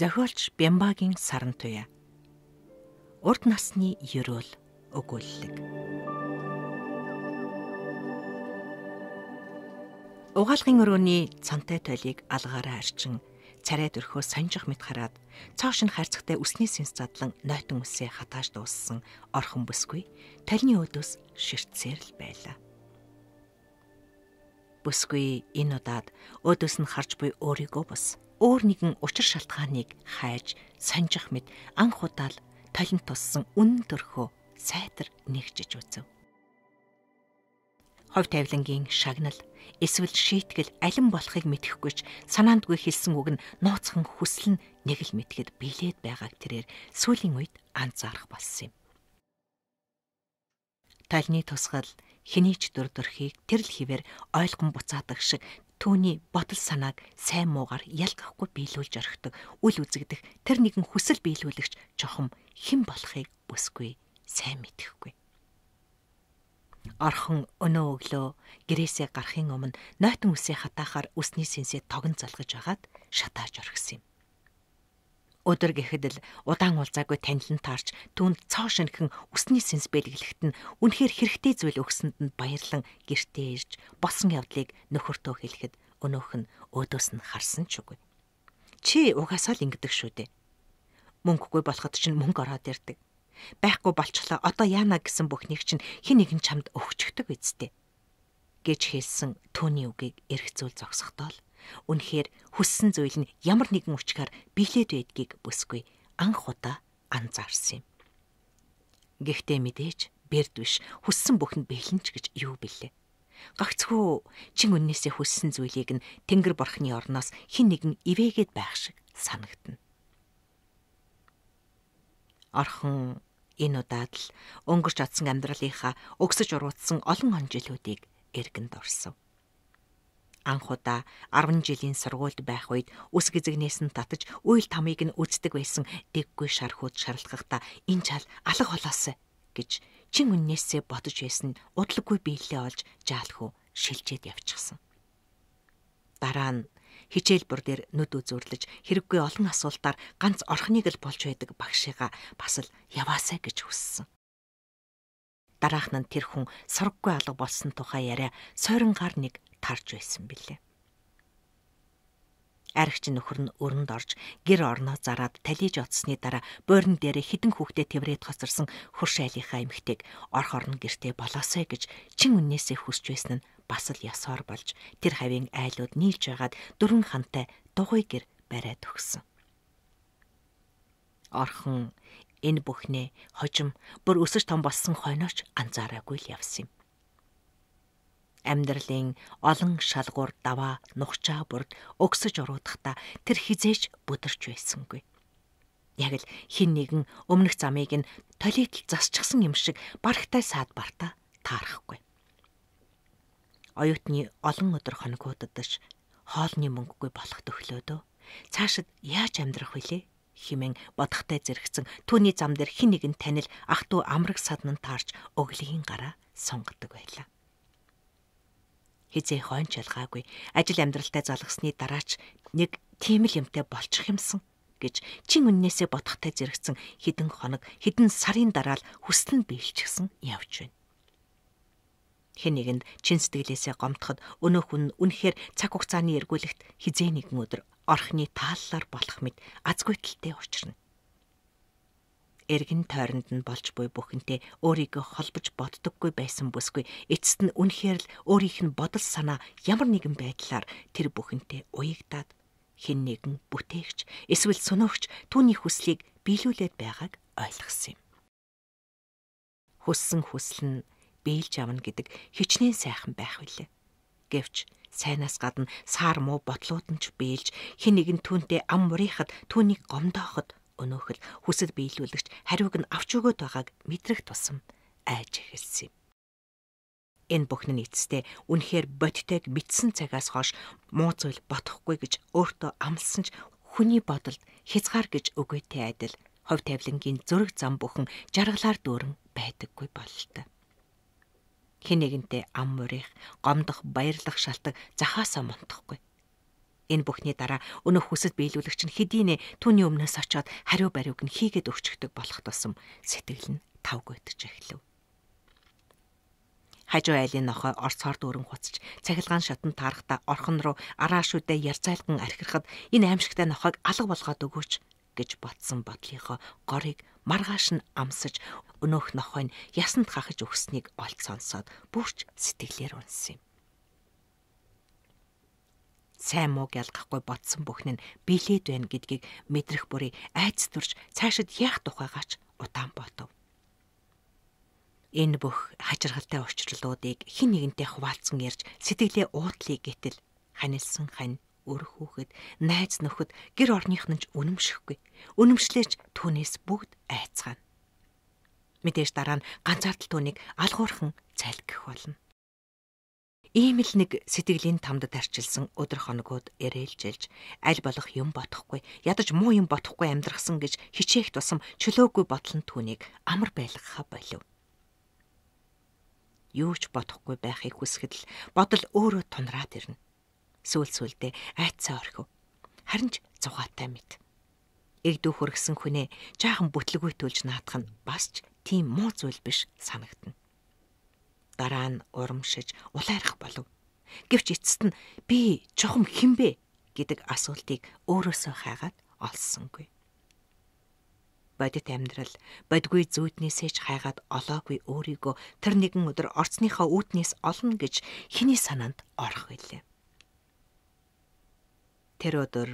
Зохиолч Бямбагийн саран туяа. Урд насны ерөөл өгүүллэг. Угаалгын өрөөний цантай толийг алгаараа арчин царай төрхөө санжих мэт хараад цоошин харцагтай үсний сэнс задлан нойтон үсээ хатааж дууссан орхон бүсгүй талны өдөөс ширтсээр л байлаа. Бүсгүй энэ удаад өдөөс нь харж буй өөрийгөө бус өөр нэгэн учир шалтгааныг хайж сонжих мэд анх удаал толин туссан үнэн төрхөө сайтар нэгжиж үзв. Ховь тавилангийн шагнал эсвэл шийтгэл алин болохыг мэдэхгүйч санаандгүй хэлсэн үг нь нууцхан хүсэл нь нэг л мэдгэд билээд байгааг тэрээр сүүлийн үед анзаарах болсон юм. Талны тусгал хэний ч дүр төрхийг тэр л хിവэр ойлгон буцаадаг шиг түүний ботл санааг сайн муугаар ялгахгүй биелүүлж орхидог үл үзэгдэх тэр нэгэн хүсэл биелүүлэгч чохом хэн болохыг бүсгүй сайн мэдхгүй. Орхон өнөө өглөө гэрээсээ гарахын өмнө нойтон үсээ хатаахаар үсний сэнсээ тогн залгаж агаад шатааж орхисон юм. Өдөр гэхэд л удаан уулзаагүй танилан таарч түүнд цоо шинхэн үсний сэнс бэлгэлэхэд нь үнэхээр хэрэгтэй зүйл өгсөнд нь баярлан гэртээ ирж босон явдлыг нөхөртөө хэлэхэд өнөөх нь өөдөөс нь харсан ч үгүй. Чи угаасаа л ингэдэг шүү дээ. Мөнгөгүй болоход чинь мөнгө ороод ирдэг. Байхгүй болчлоо одоо яана гэсэн бүхнийг чинь хин нэгэн чамд өгчөгдөг үсттэй гэж хэлсэн түүний үгийг эргцүүл зогсохдоо л Үнэхээр хүссэн зүйл нь ямар нэгэн учгаар биелээд байдгийг бүсгүй анх удаа анзаарсан юм. Гэхдээ мэдээж бэрд биш хүссэн бүхэн биелэнч гэж юу билээ. Гагцхүү чин үннээсээ хүссэн зүйлийг нь Тэнгэр бурхны орноос хин нэгэн ивээгээд байх шиг санагдна. Орхон энэ удаад л өнгөрч атсан амьдралынхаа өгсөж уруудсан олон он жилүүдийг эргэн дурсав. Анх удаа 10 жилийн сургуульд байх үед үс гизэгнээс нь татаж үйл тамыг нь үздэг байсан дэггүй шархууд шарлахгата энэ чал алах холоос гэж чин үннээсээ бодож байсан удалгүй биелэлээ олж жаалхуу шилжээд явчихсан. Дараа нь хичээлбэр дээр нүд үзүүрлэж хэрэггүй олон асуултаар ганц орхныг л болж байдаг багшигаа бас л яваасаа гэж хүссэн. Дараах нь тэр хүн сургаггүй алга болсон тухай яриа сойрон гар нэг тарж байсан билээ. Аригч нөхөр нь өрөнд орж гэр орноо зараад талиж оцсны дараа буурин дээрээ хідэн хүүхдээ тэврээд хоцорсон хурш айлынхаа эмхтэйг орх орно гэртээ болоосэй гэж чин үннээсээ хүсч байсан нь бас л ёсоор болж тэр хавийн айлууд нийлж байгаад дөрөн хантай дугуй гэр бариад өгсөн. Орхон энэ бүхнээ хожим бүр өсөж том болсон хойноч анзаараагүй л явсан юм амьдралын олон шалгуур даваа нухчаа бүрд өгсөж уруудахдаа тэр хизээч бүдэрч байсангүй. Яг л хин нэгэн өмнөх замыг нь толийтл засчихсан юм шиг барахтай саад бартаа таарахгүй. Оюутны олон өдөр хоногудадж хоолны мөнгөгүй болох төхлөөдөө цаашид яаж амьдрах вүлээ? химэн бодохтой зэрэгцэн түүний зам дээр хин нэгэн танил ах トゥ амраг саднан таарч өглөгийн гараа сонгодог байлаа хизээ хойн чалгаагүй. Ажил амьдралтай залгасны дараач нэг тийм л юмтай болчих юмсан гэж чин үннээсээ бодохтой зэрэгцэн хідэн хоног, хідэн сарын дараа л хүсэл нь биелчихсэн явж байна. Хэн нэгэнд чин сэтгэлээсээ гомдоход өнөө хүн үнэхээр цаг хугацааны эргүүлэгт хизээ нэгэн өдөр орхны тааллаар болох мэд азгүй талтай учрна эргэн тойронд нь болж буй бүхэнтэй өөрийгөө холбож боддоггүй байсан бүсгүй эцэст нь үнэхээр л өөрийнх нь бодол санаа ямар нэгэн байдлаар тэр бүхэнтэй уягдаад хин нэгэн бүтээгч эсвэл сониогч түүний хүслийг биелүүлээд байгааг ойлгосон юм. Хүссэн хүсэл нь биелж явна гэдэг хичнээн сайхан байх үлээ. Гэвч сайнаас гадна саар муу бодлууд нь ч биелж хин нэгэн түүнтэй ам мурихад түүнийг гомдооход өнөөхөл хүсэл биелүүлэгч хариуг нь авч өгөөд байгааг мэдрэх тусам айж эхэлсэн юм. Энэ бүхэн нь эцэстээ үнэхээр бодитойг битсэн цагаас хойш муу зүйл бодохгүй гэж өөртөө амласан ч хүний бодолд хязгаар гэж өгөөтэй адил хов тавилангийн зөрг зам бүхэн жаргалаар дүүрэн байдаггүй бололтой. Хинэгэнтэй ам мурих, гомдох, баярлах шалтгаан захаасаа мунтахгүй Энэ бүхний дараа өнөх хүсэл биелүүлэгч нь хэдийнэ түүний өмнөөс очиод хариу бариуг нь хийгээд өччихдөг болох тусам сэтгэл нь тавгүй идэж эхлэв. Хажуу айлын нохой орц хорд өрн хуцч цахилгаан шатнд таарахта орхон руу арааш үдэ ярзайлган архирахад энэ аимшигтай нохойг алга болгоод өгөөч гэж ботсон бодлынхоо горыг маргааш нь амсаж өнөөх нохой нь ясанд хахаж өгснгийг олд сонсоод бүрч сэтгэлээр унсан юм сайн мууг ялгахгүй бодсон бүхэн нь бэлээд байна гэдгийг мэдрэх бүрий айц төрж цаашид яах тухайгаач удаан ботов. Энэ бүх хачирхалтай учирлуудыг хин нэгэнтэй хуваалцсан ярьж сэтгэлээ уутлыг гэтэл ханилсан хань өр хүүхэд найз нөхөд гэр орных нь ч үнэмшихгүй. Үнэмшлээч түүнээс бүгд айцгаана. Мэдээж дараа нь ганцаардал түүнийг алгуурхан цалгих болно. Ийм л нэг сэтгэлийн тамд тарчилсан өдр хоногуд ярээлжилж аль болох юм бодохгүй, ядаж муу юм бодохгүй амьдрахсан гэж хичээх тусам чөлөөгүй бодлон түүнийг амар байлгахаа болов. Юу ч бодохгүй байхыг хүсгэд л бодол өөрөө тунраад ирнэ. Сүүл сүлдээ айцаа орхив. Харин ч зугаатай мэд. Эгдүү хөргсөн хүнээ жаахан бүтлгүй төлж наадах нь бас ч тийм муу зүйл биш санагдана. Дараа нь урамшиж улайрах болов. Гэвч эцэст нь би чухам хинбэ гэдэг асуултыг өөрөөсөө хаагаад олсонгүй. Бодит амьдрал бодгүй зүүднээсээ ч хайгаад олоогүй өөрийгөө тэр нэгэн өдөр орцныхоо үүднээс олно гэж хиний санаанд орох байлээ. Тэр өдөр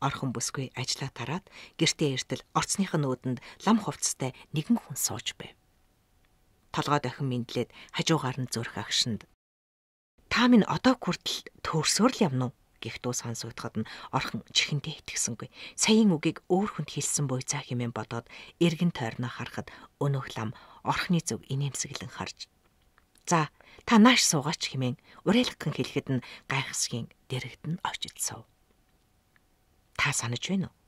орхон бүсгүй ажлаа тараад гэртээ эртэл орцных нь үүдэнд лам хувцастай нэгэн хүн сууж байв толгой дахин мэдлээд хажуугаар нь зөрөх агшинд та минь одоо хүртэл төрсөөр л явна уу гихтүү сонсогдоход нь орхон чихэндээ итгэсэнгүй. Саяын үгийг өөр хүнд хэлсэн буй цаа хэмээн бодоод эргэн тойрноо харахад өнөөх лам орхны зүг инээмсэглэн харж. За та нааш суугаач хэмээн урайлахын хэлэхэд нь гайхсгийн дэрэгдэн очиж суув. Та санаж байна уу?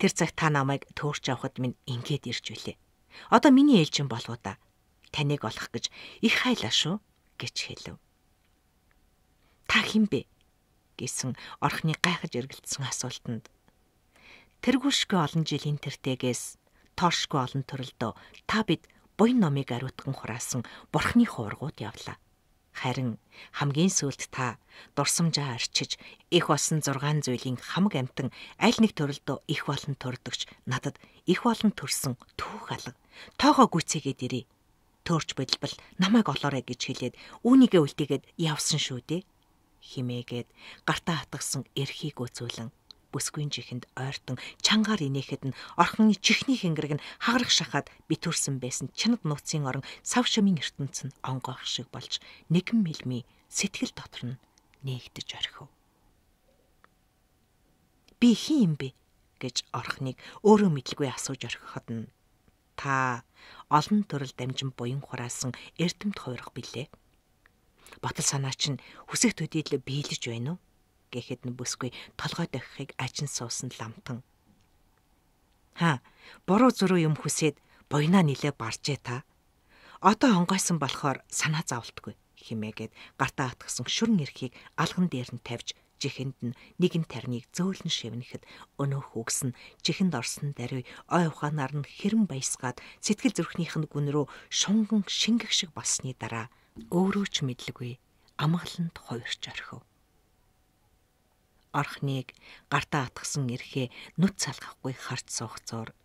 Тэр цаг та намайг төөрч явахад минь ингээд ирж үлээ. Одоо миний ээлжин болоо да таныг олох гэж их хайлаа шүү гэж хэлв. Та хэн бэ? гэсэн орхны гайхаж эргэлдсэн асуултанд тэргүүшгүй олон жилийн тэртэгээс тоошгүй олон төрөлдөө та бид буян номыг ариутган хураасан бурхны хуургууд явлаа. Харин хамгийн сүүлд та дурсамжаа арчиж их болсон 6 зүйлийн хамаг амтан аль нэг төрөлдөө их болон төрдөгч надад их болон төрсөн түүх алга. Тоохоо гүцээгээд ирээ төрч бэлбэл намайг олоорой гэж хэлээд үүнийгээ үлдээгээд явсан шүү дээ химээгээд гартаа хатгсан эрхийг үзүүлэн бүсгүйн жихэнд ойртон чангаар инээхэд нь орхон чихний хэнгэрэг нь хагарах шахаад битүүрсэн байсан чинад нууцын орон сав шимийн ертөнц нь онгоох шиг болж нэгэн мэлми сэтгэл дотор нь нээгдэж орхив. Би хин юм бэ гэж орхныг өөрөө мэдлгүй асууж орхиход нь та олон төрөл дамжин буян хураасан эрдэмт хувирах билээ. Ботл санаа чинь хүсэх төдийлө биелж байна уу гэхэд нүбсгүй толгой дахихыг ажин суусан ламтан. Ха, буруу зөрүү юм хүсээд буйнаа нилээ баржээ та. Одоо хонгойсон болохоор санаа зовлтгүй химээгээд гартаа атгсан шүрэн эрхийг алган дээр нь тавьж Жихэнд нь нэгэн тарныг зөөлөн шивнэхэд өнөөх үгс нь жихэнд орсон даруй ой ухаанаар нь хэрэм баясгаад сэтгэл зүрхнийх нь гүн рүү шунган шингэх шиг болсны дараа өөрөө ч мэдлгүй амгаланд хувирч орхив. Орхныг гартаа атгсан эрхээ нүд салгахгүй харт суух зур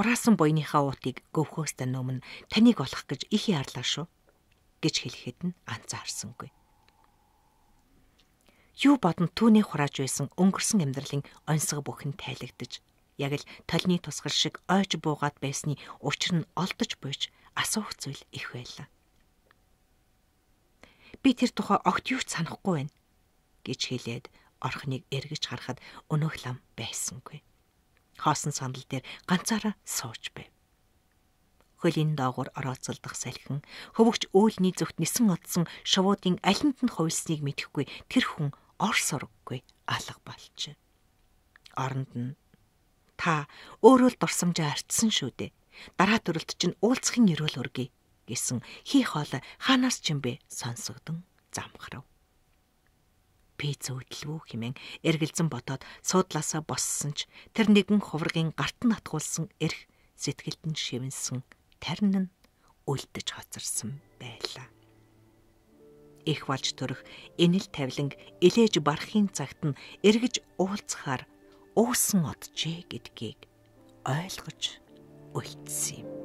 хураасан буйныхаа уутыг гөвхөөстэй нөмн таныг олох гэж их яарлаа шүү гэж хэлэхэд нь анзаарсангүй юу бодон түүний хурааж байсан өнгөрсөн амьдралын онцгой бүхэн тайлагдаж яг л толны тусгал шиг ойж буугаад байсны учир нь олдож буйж асуух зүйл их байлаа. Би тэр тухай огт юу ч санахгүй байна гэж хэлээд орхныг эргэж харахад өнөөх лам байсангүй. Хоосон сандал дээр ганцаараа сууж байв. Хөлийн доогуур орооцолдох салхин хөвгч өөлний зөвхт нисэн одсон шувуудын алинд нь хувилсныг мэдхгүй тэр хүн ор сурггүй алга болчих. Оронд нь та өөрөө л дурсамжаа арчсан шүү дээ. Дараа төрөлт чинь уулцхын эрүүл өргөе гэсэн хий хоол хаанаас ч юм бэ сонсогдон замхрав. Би зөөдлөө хэмээн эргэлзэн бодоод суудлаасаа боссон ч тэр нэгэн хуврагын гарт нь атгуулсан эрх сэтгэлд нь шивэнсэн тарин нь үлдэж хоцорсон байлаа их болж төрөх энэ л тавиланг элээж барахын цагт нь эргэж уулзахаар уусан оджээ гэдгийг ойлгож үлдсэн юм.